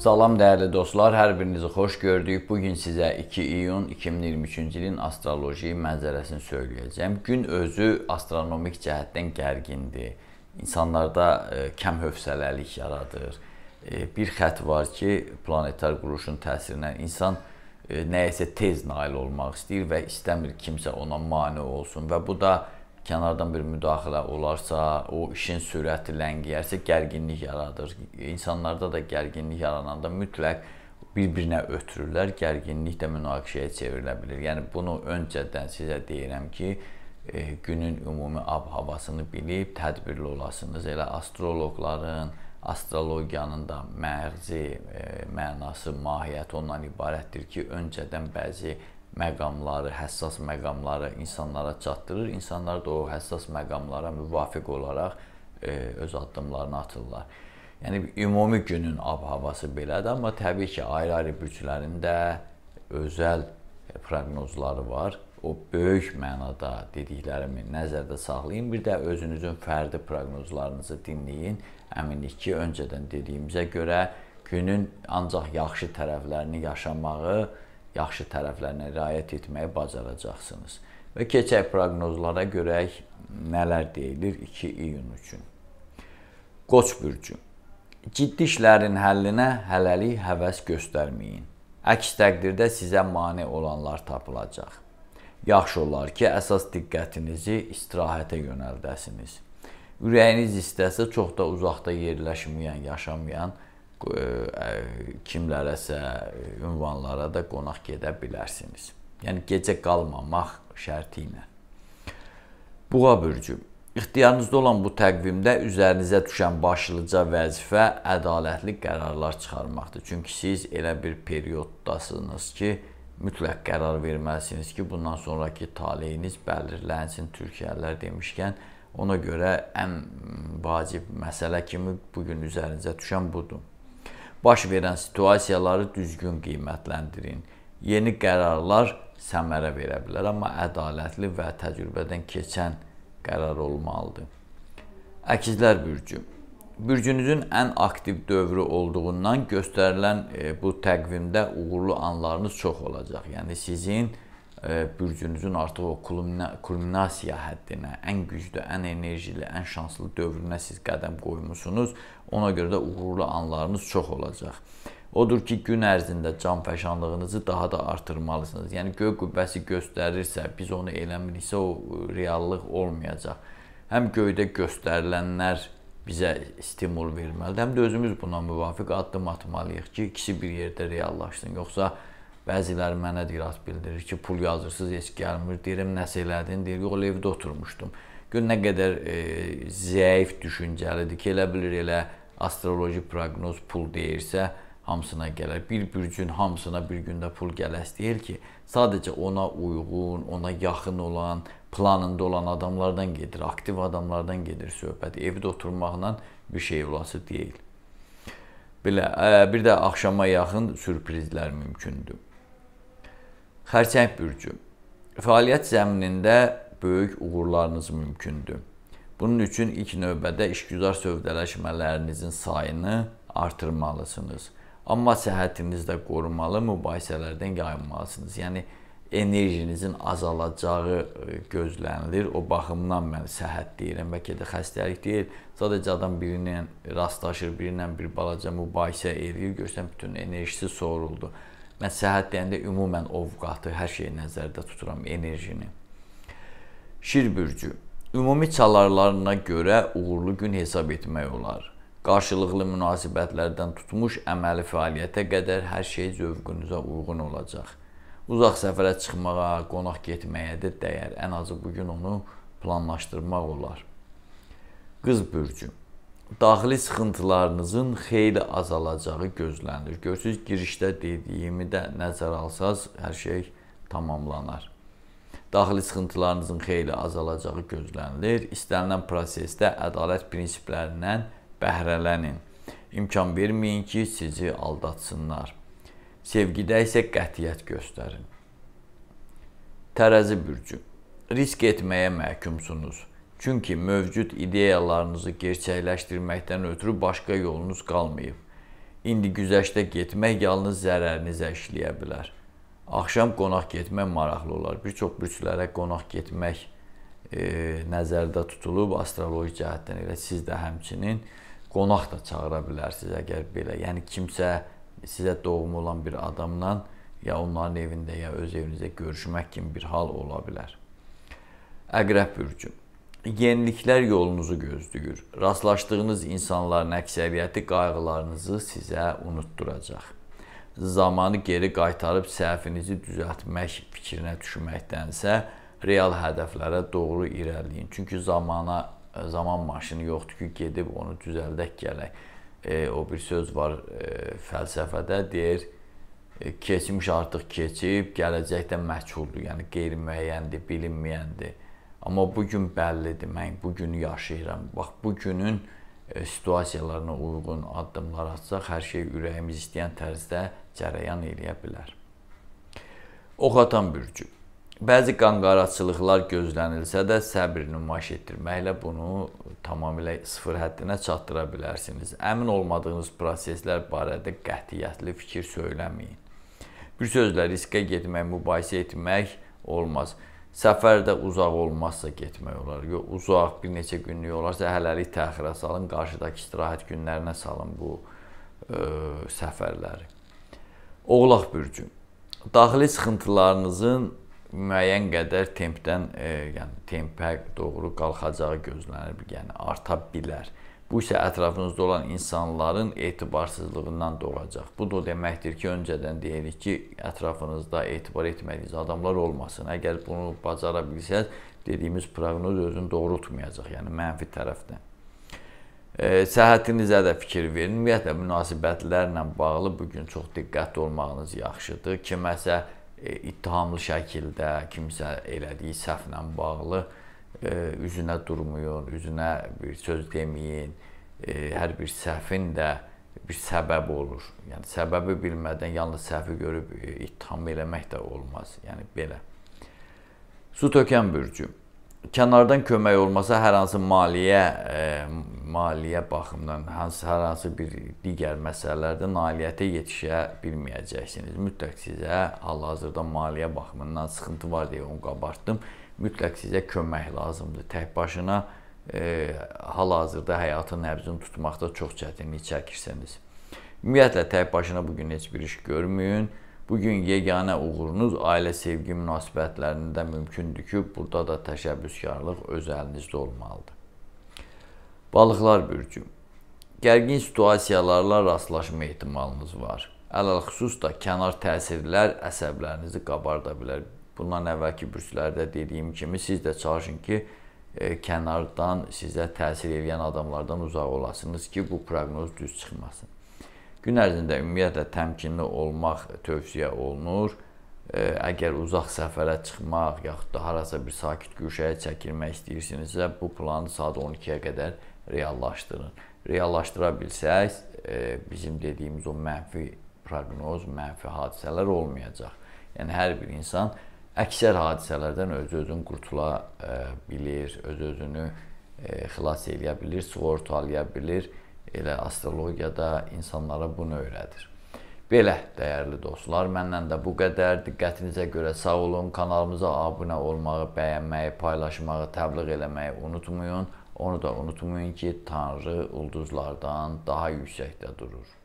Salam dəyərli dostlar, hər birinizi xoş gördük. Bu gün sizə 2 iyun 2023-cü ilin astroloji mənzərəsini söyləyəcəm. Gün özü astronomik cəhətdən gərgindir. İnsanlarda e, kəm hövsələlik yaradır. E, bir xətt var ki, planetar quruluşun təsirindən insan e, nəyəsə tez nail olmaq istəyir və istəmir kimsə ona mane olsun və bu da e, kənardan bir müdaxilə olarsa, o işin sürəti ləngiyərsə, yəni gərginlik yaradır. İnsanlarda da gərginlik yarananda mütləq bir-birinə ötürürlər, gərginlik də münaqişəyə çevrilə bilər. Yəni bunu öncədən sizə deyirəm ki, e, günün ümumi ab-havasını bilib tədbirli olasınız. Elə astroloqların, astrologiyanın da məğzi, e, mənası, mahiyyəti ondan ibarətdir ki, öncədən bəzi məqamları, həssas məqamları insanlara çatdırır. İnsanlar da o həssas məqamlara müvafiq olaraq e, öz addımlarını atırlar. Yəni ümumi günün ab-havası belədir, amma təbii ki, ayrı-ayrı bürclərin də özəl e, proqnozları var. O böyük mənada dediklərimi nəzərdə saxlayın. Bir də özünüzün fərdi proqnozlarınızı dinləyin. Əminlik ki, öncədən dediyimizə görə günün ancaq yaxşı tərəflərini yaşamağı yaxşı tərəflərinə riayət etməyi bacaracaqsınız. Və keçək proqnozlara görək nələr deyilir 2 iyun üçün. Qoç bürcü. Ciddi işlərin həllinə hələlik həvəs göstərməyin. Əks təqdirdə sizə mane olanlar tapılacaq. Yaxşı olar ki, əsas diqqətinizi istirahətə yönəldəsiniz. Ürəyiniz istəsə çox da uzaqda yerləşməyən, yaşamayan E, kimlərəsə e, ünvanlara da qonaq gedə bilərsiniz. Yəni gecə qalmamaq şərti ilə. Buğa bürcü. İxtiyarınızda olan bu təqvimdə üzərinizə düşən başlıca vəzifə ədalətli qərarlar çıxarmaqdır. Çünki siz elə bir perioddasınız ki, mütləq qərar verməlisiniz ki, bundan sonrakı taleyiniz belirlənsin. Türkiyəllər demişkən, ona görə ən vacib məsələ kimi bu gün üzərinizə düşən budur. Baş verən situasiyaları düzgün qiymətləndirin. Yeni qərarlar səmərə verə bilər, amma ədalətli və təcrübədən keçən qərar olmalıdır. Əkizlər bürcü. Bürcünüzün ən aktiv dövrü olduğundan göstərilən e, bu təqvimdə uğurlu anlarınız çox olacaq. Yəni sizin e, bürcünüzün artıq o kulmina kulminasiya həddinə, ən güclü, ən enerjili, ən şanslı dövrünə siz qədəm qoymusunuz. Ona görə də uğurlu anlarınız çox olacaq. Odur ki, gün ərzində canfəşanlığınızı daha da artırmalısınız. Yəni göy qübbəsi göstərirsə, biz onu eləmiriksə, o reallıq olmayacaq. Həm göydə göstərilənlər bizə stimul verməlidir, həm də özümüz buna müvafiq addım atmalıyıq ki, ikisi bir yerdə reallaşsın. Yoxsa bəziləri mənə dirat bildirir ki, pul yazırsınız, heç gəlmir. Deyirəm, nəsə elədin? Deyir, yox, evdə oturmuşdum. Gün nə qədər e, zəif düşüncəlidir ki, elə bilir elə astroloji proqnoz pul deyirsə, hamısına gələr. Bir bürcün hamısına bir gündə pul gələs deyir ki, sadəcə ona uyğun, ona yaxın olan, planında olan adamlardan gedir, aktiv adamlardan gedir söhbət. Evdə oturmaqla bir şey olası deyil. Belə bir də axşama yaxın sürprizlər mümkündür. Xərçəng bürcü. Fəaliyyət zəminində böyük uğurlarınız mümkündür. Bunun üçün ilk növbədə işgüzar sövdələşmələrinizin sayını artırmalısınız. Amma səhhətinizi də qorumalı, mübahisələrdən yayınmalısınız. Yəni enerjinizin azalacağı e, gözlənilir. O baxımdan mən səhhət deyirəm, bəlkə də xəstəlik deyil. Sadəcə adam birinlə rastlaşır, birinlə bir balaca mübahisə eləyir, görsən bütün enerjisi soruldu. Mən səhhət deyəndə ümumən ovqatı, hər şeyi nəzərdə tuturam, enerjini. Şir bürcü ümumi çalarlarına görə uğurlu gün hesab etmək olar. Qarşılıqlı münasibətlərdən tutmuş əməli fəaliyyətə qədər hər şey zövqünüzə uyğun olacaq. Uzaq səfərə çıxmağa, qonaq getməyə də dəyər. Ən azı bu gün onu planlaşdırmaq olar. Qız bürcü daxili sıxıntılarınızın xeyli azalacağı gözlənilir. Görürsüz, girişdə dediyimi də nəzərə alsaz, hər şey tamamlanar daxili sıxıntılarınızın xeyli azalacağı gözlənilir. İstənilən prosesdə ədalət prinsiplərindən bəhrələnin. İmkan verməyin ki, sizi aldatsınlar. Sevgidə isə qətiyyət göstərin. Tərəzi bürcü. Risk etməyə məhkumsunuz. Çünki mövcud ideyalarınızı gerçəkləşdirməkdən ötürü başqa yolunuz qalmayıb. İndi güzəştə getmək yalnız zərərinizə işləyə bilər. Axşam qonaq getmək maraqlı olar. Bir çox bürclərə qonaq getmək e, nəzərdə tutulub astroloji cəhətdən elə siz də həmçinin qonaq da çağıra bilərsiniz əgər belə. Yəni kimsə sizə doğum olan bir adamla ya onların evində ya öz evinizdə görüşmək kimi bir hal ola bilər. Əqrəb bürcü. Yeniliklər yolunuzu gözləyir. Rastlaşdığınız insanların əksəriyyəti qayğılarınızı sizə unutduracaq zamanı geri qaytarıb səhvinizi düzəltmək fikrinə düşməkdənsə real hədəflərə doğru irəliləyin. Çünki zamana e, zaman maşını yoxdur ki, gedib onu düzəldək gələk. E, o bir söz var e, fəlsəfədə deyir, e, keçmiş artıq keçib, gələcəkdə məchuldur, yəni qeyri-müəyyəndir, bilinməyəndir. Amma bu gün bəllidir. Mən bu günü yaşayıram. Bax bu günün e, E, situasiyalarına uyğun addımlar atsaq, hər şey ürəyimiz istəyən tərzdə cərəyan eləyə bilər. Ox atan bürcü. Bəzi qanqaraçılıqlar gözlənilsə də səbr nümayiş etdirməklə bunu tamamilə sıfır həddinə çatdıra bilərsiniz. Əmin olmadığınız proseslər barədə qətiyyətli fikir söyləməyin. Bir sözlə riskə getmək, mübahisə etmək olmaz. Səfər də uzaq olmazsa getmək olar. Yox, uzaq, bir neçə günlük olarsa hələlik təxirə salın, qarşıdakı istirahət günlərinə salın bu ə, e, səfərləri. Oğlaq bürcü. Daxili sıxıntılarınızın müəyyən qədər tempdən, e, yəni tempə doğru qalxacağı gözlənir, yəni arta bilər. Bu isə ətrafınızda olan insanların etibarsızlığından doğacaq. Bu da o deməkdir ki, öncədən deyirik ki, ətrafınızda etibar etmədiyiniz adamlar olmasın. Əgər bunu bacara bilsəz, dediyimiz proqnoz özünü doğrultmayacaq, yəni mənfi tərəfdən. E, səhhətinizə də fikir verin. Ümumiyyətlə münasibətlərlə bağlı bu gün çox diqqətli olmağınız yaxşıdır. Kiməsə e, ittihamlı şəkildə kimsə elədiyi səhvlə bağlı e, üzünə durmayın, üzünə bir söz deməyin. E, hər bir səhvin də bir səbəbi olur. Yəni səbəbi bilmədən yalnız səhvi görüb e, ittiham eləmək də olmaz. Yəni belə. Su tökən bürcü. Kənardan kömək olmasa hər hansı maliyyə e, maliyyə baxımından hansı hər hansı bir digər məsələlərdə nailiyyətə yetişə bilməyəcəksiniz. Mütləq sizə hal-hazırda maliyyə baxımından sıxıntı var deyə onu qabartdım mütləq sizə kömək lazımdır. Tək başına e, hal-hazırda həyatın nəbzini tutmaqda çox çətinlik çəkirsiniz. Ümumiyyətlə tək başına bu gün heç bir iş görməyin. Bu gün yeganə uğurunuz ailə sevgi münasibətlərində mümkündür ki, burada da təşəbbüskarlıq öz əlinizdə olmalıdır. Balıqlar bürcü. Gərgin situasiyalarla rastlaşma ehtimalınız var. Ələlxüsus da kənar təsirlər əsəblərinizi qabarda bilər. Bundan əvvəlki bürslərdə dediyim kimi siz də çalışın ki, e, kənardan sizə təsir edən adamlardan uzaq olasınız ki, bu proqnoz düz çıxmasın. Gün ərzində ümumiyyətlə təmkinli olmaq tövsiyə olunur. E, əgər uzaq səfərə çıxmaq yaxud da harasa bir sakit güşəyə çəkilmək istəyirsinizsə, bu planı saat 12-yə qədər reallaşdırın. Reallaşdıra bilsək, e, bizim dediyimiz o mənfi proqnoz, mənfi hadisələr olmayacaq. Yəni hər bir insan əksər hadisələrdən özü-özün qurtula e, bilir, öz-özünü e, xilas eləyə bilir, sığortalaya bilir. Elə astrologiyada insanlara bunu öyrədir. Belə dəyərli dostlar, məndən də bu qədər. Diqqətinizə görə sağ olun. Kanalımıza abunə olmağı, bəyənməyi, paylaşmağı, təbliğ eləməyi unutmayın. Onu da unutmayın ki, Tanrı ulduzlardan daha yüksəkdə durur.